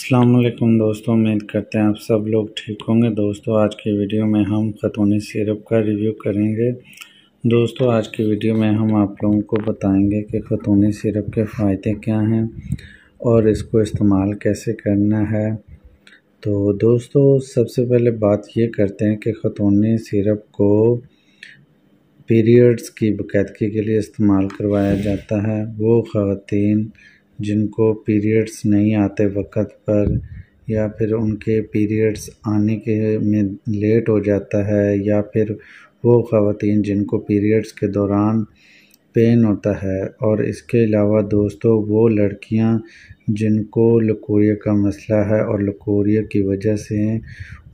असलम दोस्तों उम्मीद करते हैं आप सब लोग ठीक होंगे दोस्तों आज की वीडियो में हम ख़तूनी सिरप का रिव्यू करेंगे दोस्तों आज की वीडियो में हम आप लोगों को बताएंगे कि ख़तूनी सिरप के फ़ायदे क्या हैं और इसको इस्तेमाल कैसे करना है तो दोस्तों सबसे पहले बात ये करते हैं कि ख़तूनी सिरप को पीरियड्स की बकैदगी के लिए इस्तेमाल करवाया जाता है वो ख़वान जिनको पीरियड्स नहीं आते वक़्त पर या फिर उनके पीरियड्स आने के में लेट हो जाता है या फिर वो ख़वातीन जिनको पीरियड्स के दौरान पेन होता है और इसके अलावा दोस्तों वो लड़कियां जिनको लकोरिया का मसला है और लकोरिया की वजह से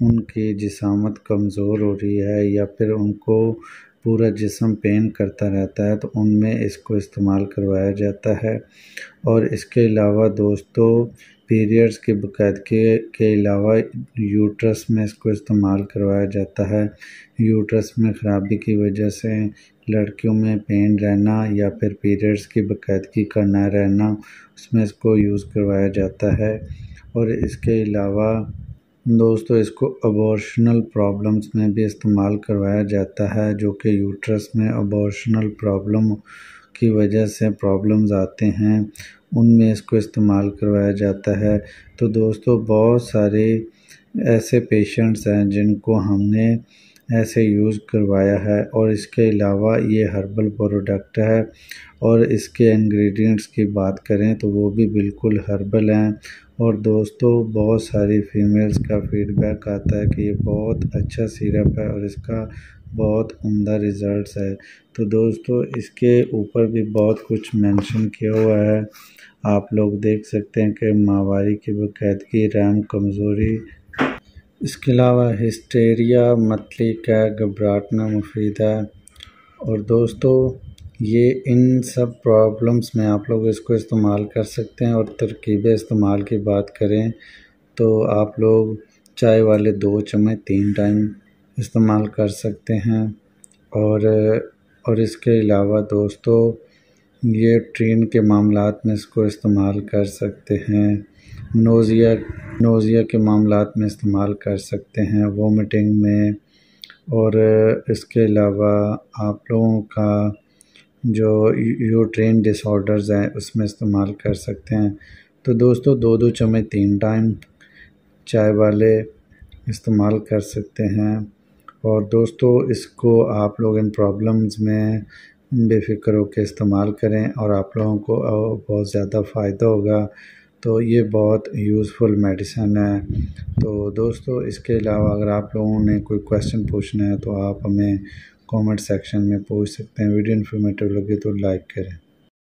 उनकी जिसामत कमज़ोर हो रही है या फिर उनको पूरा जिसम पेन करता रहता है तो उनमें इसको इस्तेमाल करवाया जाता है और इसके अलावा दोस्तों पीरियड्स के बकायदगी के अलावा यूट्रस में इसको इस्तेमाल करवाया जाता है यूट्रस में ख़राबी की वजह से लड़कियों में पेन रहना या फिर पीरियड्स की बकायदगी का ना रहना उसमें इसको यूज़ करवाया जाता है और इसके अलावा दोस्तों इसको अबॉर्शनल प्रॉब्लम्स में भी इस्तेमाल करवाया जाता है जो कि यूट्रस में अबॉर्शनल प्रॉब्लम की वजह से प्रॉब्लम्स आते हैं उनमें इसको इस्तेमाल करवाया जाता है तो दोस्तों बहुत सारे ऐसे पेशेंट्स हैं जिनको हमने ऐसे यूज़ करवाया है और इसके अलावा ये हर्बल प्रोडक्ट है और इसके इंग्रेडिएंट्स की बात करें तो वो भी बिल्कुल हर्बल हैं और दोस्तों बहुत सारी फीमेल्स का फीडबैक आता है कि ये बहुत अच्छा सिरप है और इसका बहुत उम्दा रिज़ल्ट्स है तो दोस्तों इसके ऊपर भी बहुत कुछ मेंशन किया हुआ है आप लोग देख सकते हैं कि माहवारी की बकैदगी रैम कमज़ोरी इसके अलावा हिस्टेरिया मतली का घबराहटना मुफीद है और दोस्तों ये इन सब प्रॉब्लम्स में आप लोग इसको इस्तेमाल कर सकते हैं और तरकीब इस्तेमाल की बात करें तो आप लोग चाय वाले दो चम्मच तीन टाइम इस्तेमाल कर सकते हैं और और इसके अलावा दोस्तों ये ट्रेन के मामला में इसको इस्तेमाल कर सकते हैं नोज़िया नोज़िया के मामला में इस्तेमाल कर सकते हैं वोमिटिंग में और इसके अलावा आप लोगों का जो यूट्रेन डिसऑर्डर्स हैं उसमें इस्तेमाल कर सकते हैं तो दोस्तों दो दो चम्मच तीन टाइम चाय वाले इस्तेमाल कर सकते हैं और दोस्तों इसको आप लोग इन प्रॉब्लम्स में बेफिक्र होकर इस्तेमाल करें और आप लोगों को बहुत ज़्यादा फ़ायदा होगा तो ये बहुत यूज़फुल मेडिसिन है तो दोस्तों इसके अलावा अगर आप लोगों ने कोई क्वेश्चन पूछना है तो आप हमें कमेंट सेक्शन में पूछ सकते हैं वीडियो इन्फॉर्मेटिव लगे तो लाइक करें